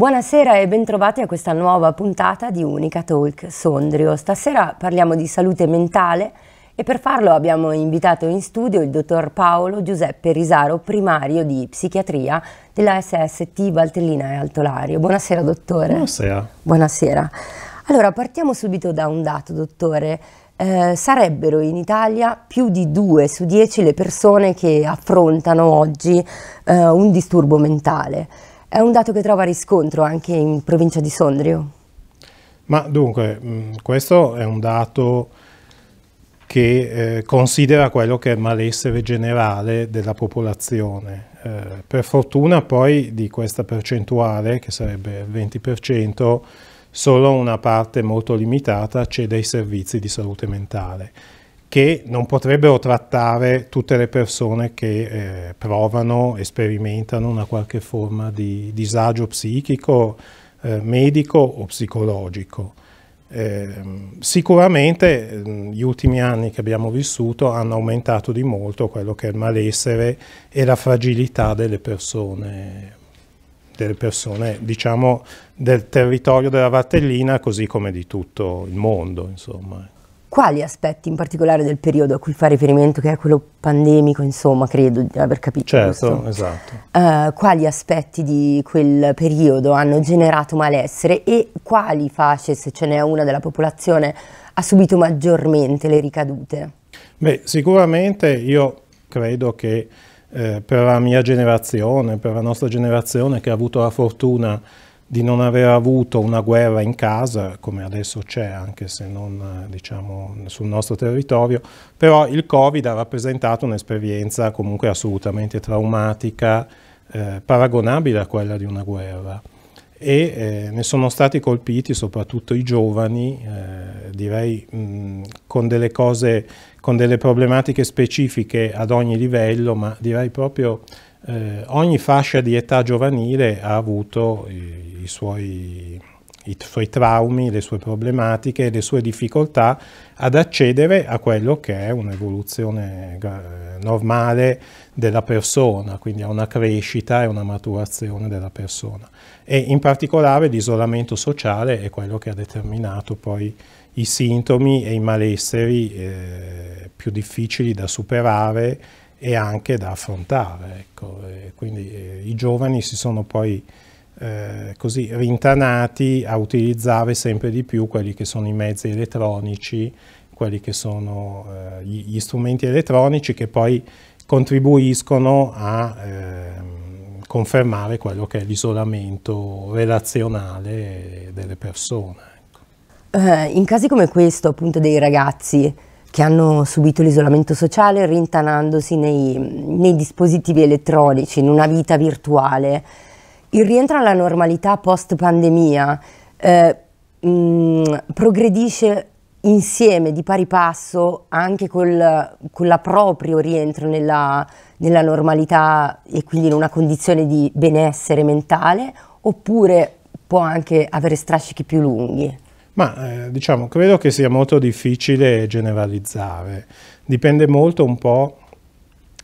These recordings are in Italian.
Buonasera e bentrovati a questa nuova puntata di Unica Talk Sondrio. Stasera parliamo di salute mentale e per farlo abbiamo invitato in studio il dottor Paolo Giuseppe Risaro, primario di psichiatria della SST Valtellina e Altolario. Buonasera dottore. Buonasera. Buonasera. Allora partiamo subito da un dato dottore. Eh, sarebbero in Italia più di 2 su 10 le persone che affrontano oggi eh, un disturbo mentale. È un dato che trova riscontro anche in provincia di Sondrio. Ma dunque, mm, questo è un dato che eh, considera quello che è il malessere generale della popolazione. Eh, per fortuna poi di questa percentuale, che sarebbe il 20%, solo una parte molto limitata cede ai servizi di salute mentale che non potrebbero trattare tutte le persone che eh, provano, sperimentano una qualche forma di disagio psichico, eh, medico o psicologico. Eh, sicuramente mm, gli ultimi anni che abbiamo vissuto hanno aumentato di molto quello che è il malessere e la fragilità delle persone delle persone, diciamo, del territorio della Vattellina, così come di tutto il mondo, insomma quali aspetti in particolare del periodo a cui fa riferimento, che è quello pandemico, insomma, credo di aver capito. Certo, questo. esatto. Uh, quali aspetti di quel periodo hanno generato malessere e quali fasce, se ce n'è una della popolazione, ha subito maggiormente le ricadute? Beh, sicuramente io credo che eh, per la mia generazione, per la nostra generazione che ha avuto la fortuna di non aver avuto una guerra in casa, come adesso c'è, anche se non diciamo, sul nostro territorio, però il Covid ha rappresentato un'esperienza comunque assolutamente traumatica, eh, paragonabile a quella di una guerra. E eh, ne sono stati colpiti soprattutto i giovani, eh, direi mh, con delle cose, con delle problematiche specifiche ad ogni livello, ma direi proprio eh, ogni fascia di età giovanile ha avuto i, i, suoi, i, suoi, traumi, le sue problematiche, le sue difficoltà ad accedere a quello che è un'evoluzione eh, normale della persona, quindi a una crescita e una maturazione della persona. E in particolare l'isolamento sociale è quello che ha determinato poi i sintomi e i malesseri eh, più difficili da superare e anche da affrontare. Ecco. quindi eh, i giovani si sono poi eh, così rintanati a utilizzare sempre di più quelli che sono i mezzi elettronici, quelli che sono eh, gli, strumenti elettronici che poi contribuiscono a ehm, confermare quello che è l'isolamento relazionale delle persone. Ecco. Eh, in casi come questo, appunto, dei ragazzi, che hanno subito l'isolamento sociale rintanandosi nei, nei, dispositivi elettronici, in una vita virtuale. Il rientro alla normalità post pandemia eh, mh, mm, progredisce insieme di pari passo anche col, con l'approprio rientro nella, nella normalità e quindi in una condizione di benessere mentale oppure può anche avere strascichi più lunghi. Ma eh, diciamo, credo che sia molto difficile generalizzare. Dipende molto un po'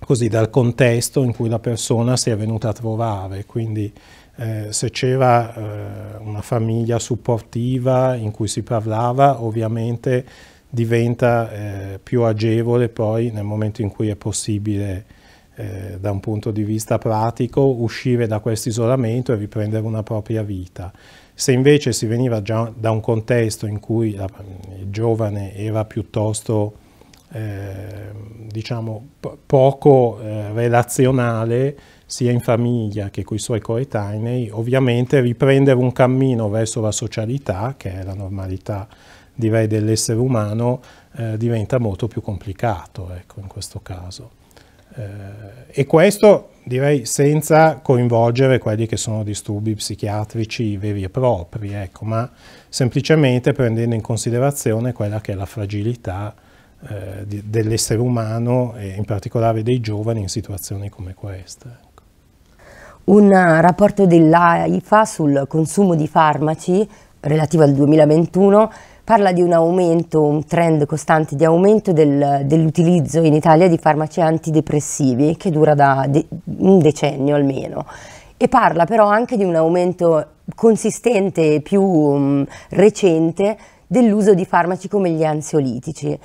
così dal contesto in cui la persona si è venuta a trovare, quindi eh, se c'era eh, una famiglia supportiva in cui si parlava, ovviamente diventa eh, più agevole poi nel momento in cui è possibile eh, da un punto di vista pratico uscire da questo isolamento e riprendere una propria vita. Se invece si veniva già da un contesto in cui la, il giovane era piuttosto eh, diciamo, poco eh, relazionale sia in famiglia che con i suoi coetanei, ovviamente riprendere un cammino verso la socialità, che è la normalità direi dell'essere umano, eh, diventa molto più complicato ecco, in questo caso. Eh, e questo direi senza coinvolgere quelli che sono disturbi psichiatrici veri e propri, ecco, ma semplicemente prendendo in considerazione quella che è la fragilità eh, dell'essere umano e in particolare dei giovani in situazioni come questa. Ecco. Un rapporto dell'AIFA sul consumo di farmaci relativo al 2021 parla di un aumento, un trend costante di aumento del, dell'utilizzo in Italia di farmaci antidepressivi che dura da de- un decennio almeno e parla però anche di un aumento consistente e più um, recente dell'uso di farmaci come gli ansiolitici.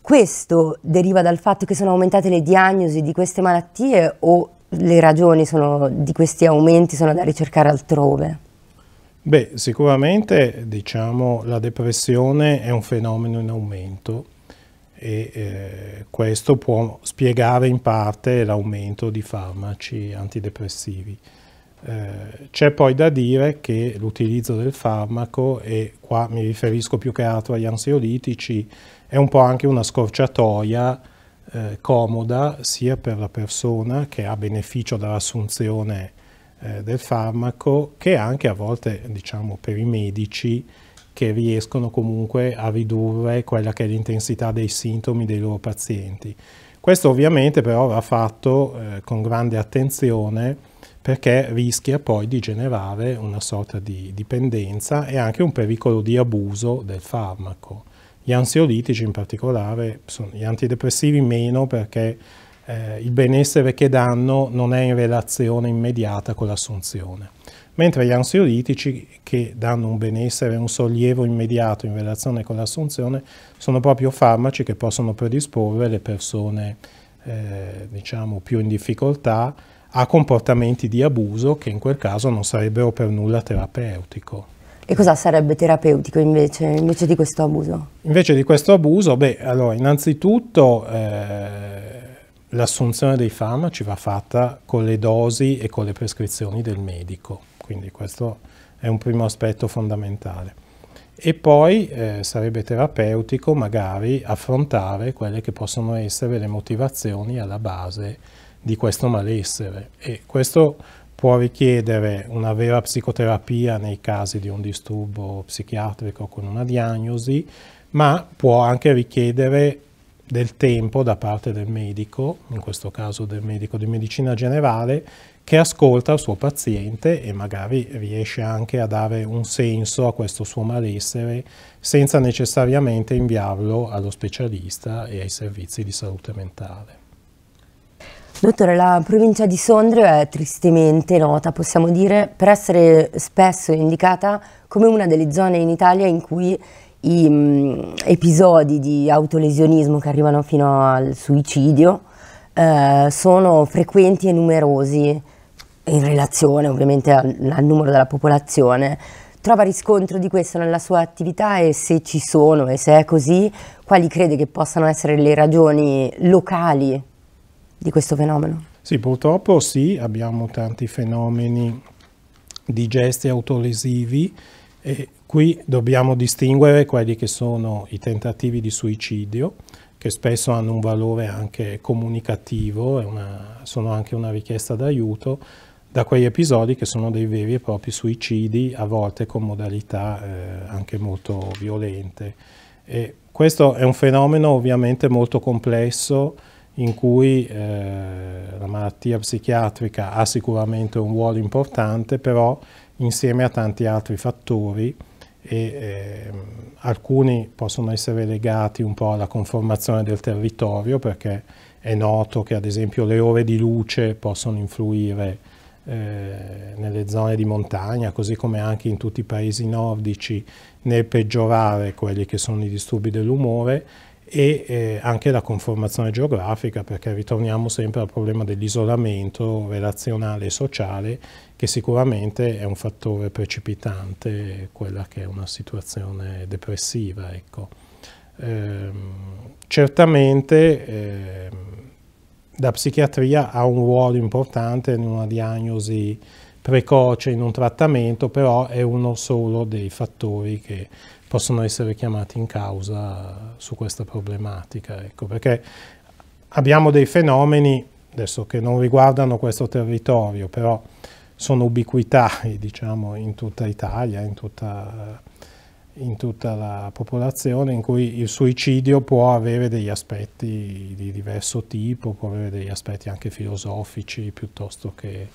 Questo deriva dal fatto che sono aumentate le diagnosi di queste malattie o le ragioni sono, di questi aumenti sono da ricercare altrove? Beh, sicuramente diciamo, la depressione è un fenomeno in aumento e eh, questo può spiegare in parte l'aumento di farmaci antidepressivi. Eh, c'è poi da dire che l'utilizzo del farmaco, e qua mi riferisco più che altro agli ansiolitici, è un po' anche una scorciatoia eh, comoda sia per la persona che ha beneficio dall'assunzione eh, del farmaco che anche a volte diciamo per i medici che riescono comunque a ridurre quella che è l'intensità dei sintomi dei loro pazienti. Questo ovviamente però va fatto eh, con grande attenzione perché rischia poi di generare una sorta di dipendenza e anche un pericolo di abuso del farmaco. Gli ansiolitici in particolare, sono gli antidepressivi meno perché eh, il benessere che danno non è in relazione immediata con l'assunzione. Mentre gli ansiolitici che danno un benessere, un sollievo immediato in relazione con l'assunzione, sono proprio farmaci che possono predisporre le persone eh, diciamo, più in difficoltà a comportamenti di abuso che in quel caso non sarebbero per nulla terapeutico. E cosa sarebbe terapeutico invece, invece di questo abuso? Invece di questo abuso, beh, allora innanzitutto eh, l'assunzione dei farmaci va fatta con le dosi e con le prescrizioni del medico, quindi questo è un primo aspetto fondamentale. E poi eh, sarebbe terapeutico magari affrontare quelle che possono essere le motivazioni alla base di questo malessere e questo può richiedere una vera psicoterapia nei casi di un disturbo psichiatrico con una diagnosi, ma può anche richiedere del tempo da parte del medico, in questo caso del medico di medicina generale, che ascolta il suo paziente e magari riesce anche a dare un senso a questo suo malessere senza necessariamente inviarlo allo specialista e ai servizi di salute mentale. Dottore, la provincia di Sondrio è tristemente nota, possiamo dire, per essere spesso indicata come una delle zone in Italia in cui i mh, mm, episodi di autolesionismo che arrivano fino al suicidio eh, sono frequenti e numerosi in relazione ovviamente al, al, numero della popolazione. Trova riscontro di questo nella sua attività e se ci sono e se è così, quali crede che possano essere le ragioni locali di questo fenomeno? Sì, purtroppo sì, abbiamo tanti fenomeni di gesti autolesivi e qui dobbiamo distinguere quelli che sono i tentativi di suicidio, che spesso hanno un valore anche comunicativo, una, sono anche una richiesta d'aiuto, da quegli episodi che sono dei veri e propri suicidi, a volte con modalità eh, anche molto violente. E questo è un fenomeno ovviamente molto complesso, in cui eh, la malattia psichiatrica ha sicuramente un ruolo importante, però insieme a tanti altri fattori e eh, alcuni possono essere legati un po' alla conformazione del territorio perché è noto che ad esempio le ore di luce possono influire eh, nelle zone di montagna, così come anche in tutti i paesi nordici, nel peggiorare quelli che sono i disturbi dell'umore e eh, anche la conformazione geografica perché ritorniamo sempre al problema dell'isolamento relazionale e sociale che sicuramente è un fattore precipitante quella che è una situazione depressiva. Ecco. Eh, certamente eh, la psichiatria ha un ruolo importante in una diagnosi precoce, in un trattamento, però è uno solo dei fattori che possono essere chiamati in causa su questa problematica, ecco, perché abbiamo dei fenomeni, adesso che non riguardano questo territorio, però sono ubiquitari, diciamo, in tutta Italia, in tutta, in tutta la popolazione, in cui il suicidio può avere degli aspetti di diverso tipo, può avere degli aspetti anche filosofici piuttosto che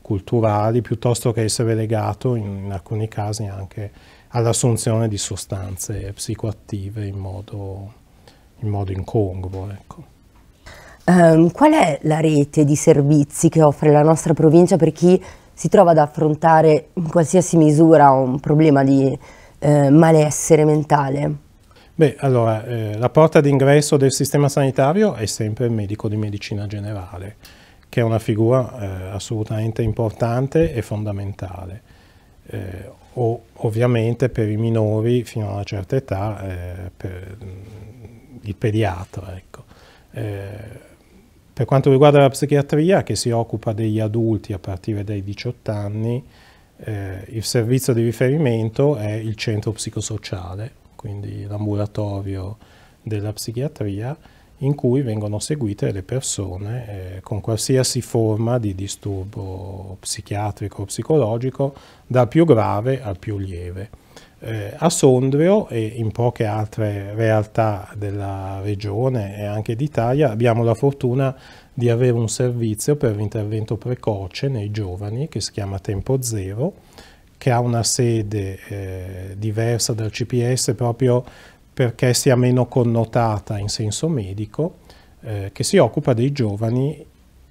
culturali piuttosto che essere legato in, alcuni casi anche all'assunzione di sostanze psicoattive in modo, in modo incongruo. Ecco. Um, qual è la rete di servizi che offre la nostra provincia per chi si trova ad affrontare in qualsiasi misura un problema di eh, malessere mentale? Beh, allora, eh, la porta d'ingresso del sistema sanitario è sempre il medico di medicina generale che è una figura eh, assolutamente importante e fondamentale. Eh, o, ovviamente per i minori fino a una certa età eh, per, mm, il pediatra. Ecco. Eh, per quanto riguarda la psichiatria, che si occupa degli adulti a partire dai 18 anni, eh, il servizio di riferimento è il centro psicosociale, quindi l'ambulatorio della psichiatria, in cui vengono seguite le persone eh, con qualsiasi forma di disturbo psichiatrico o psicologico, dal più grave al più lieve. Eh, a Sondrio e in poche altre realtà della regione e anche d'Italia abbiamo la fortuna di avere un servizio per l'intervento precoce nei giovani che si chiama Tempo Zero, che ha una sede eh, diversa dal CPS proprio perché sia meno connotata in senso medico, eh, che si occupa dei giovani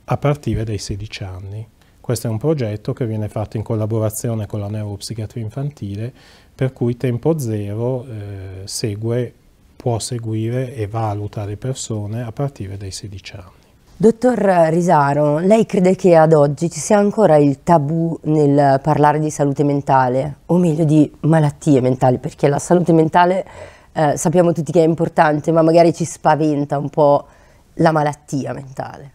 a partire dai 16 anni. Questo è un progetto che viene fatto in collaborazione con la neuropsichiatria infantile, per cui Tempo Zero eh, segue, può seguire e valuta le persone a partire dai 16 anni. Dottor Risaro, lei crede che ad oggi ci sia ancora il tabù nel parlare di salute mentale, o meglio di malattie mentali, perché la salute mentale eh, sappiamo tutti che è importante, ma magari ci spaventa un po' la malattia mentale.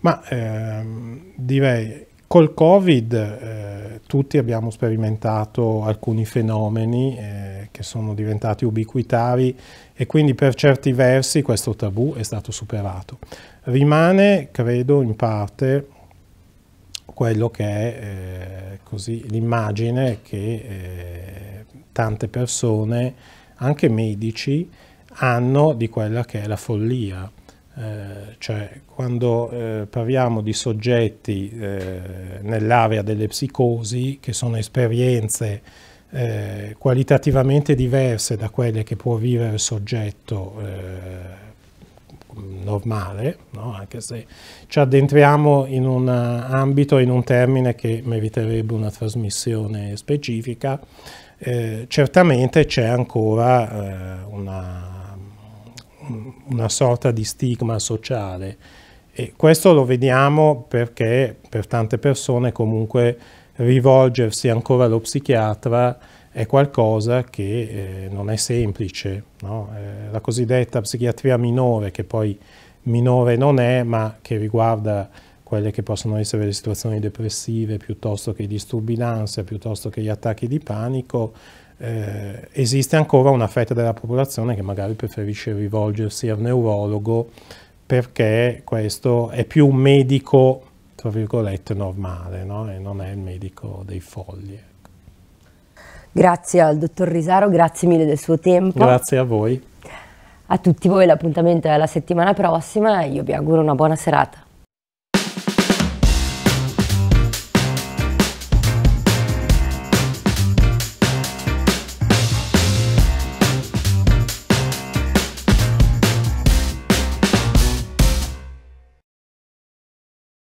Ma ehm, direi, col Covid eh, tutti abbiamo sperimentato alcuni fenomeni eh, che sono diventati ubiquitari e quindi per certi versi questo tabù è stato superato. Rimane, credo, in parte quello che è eh, l'immagine che eh, tante persone anche medici, hanno di quella che è la follia. Eh, cioè quando eh, parliamo di soggetti eh, nell'area delle psicosi, che sono esperienze eh, qualitativamente diverse da quelle che può vivere il soggetto eh, normale, no? anche se ci addentriamo in un ambito, in un termine che meriterebbe una trasmissione specifica, eh, certamente c'è ancora eh, una, una, sorta di stigma sociale e questo lo vediamo perché per tante persone comunque rivolgersi ancora allo psichiatra è qualcosa che eh, non è semplice. No? Eh, la cosiddetta psichiatria minore, che poi minore non è, ma che riguarda quelle che possono essere le situazioni depressive piuttosto che i disturbi d'ansia, piuttosto che gli attacchi di panico, eh, esiste ancora una fetta della popolazione che magari preferisce rivolgersi al neurologo perché questo è più un medico, tra virgolette, normale no? e non è il medico dei folli. Ecco. Grazie al dottor Risaro, grazie mille del suo tempo. Grazie a voi. A tutti voi l'appuntamento è la settimana prossima, io vi auguro una buona serata.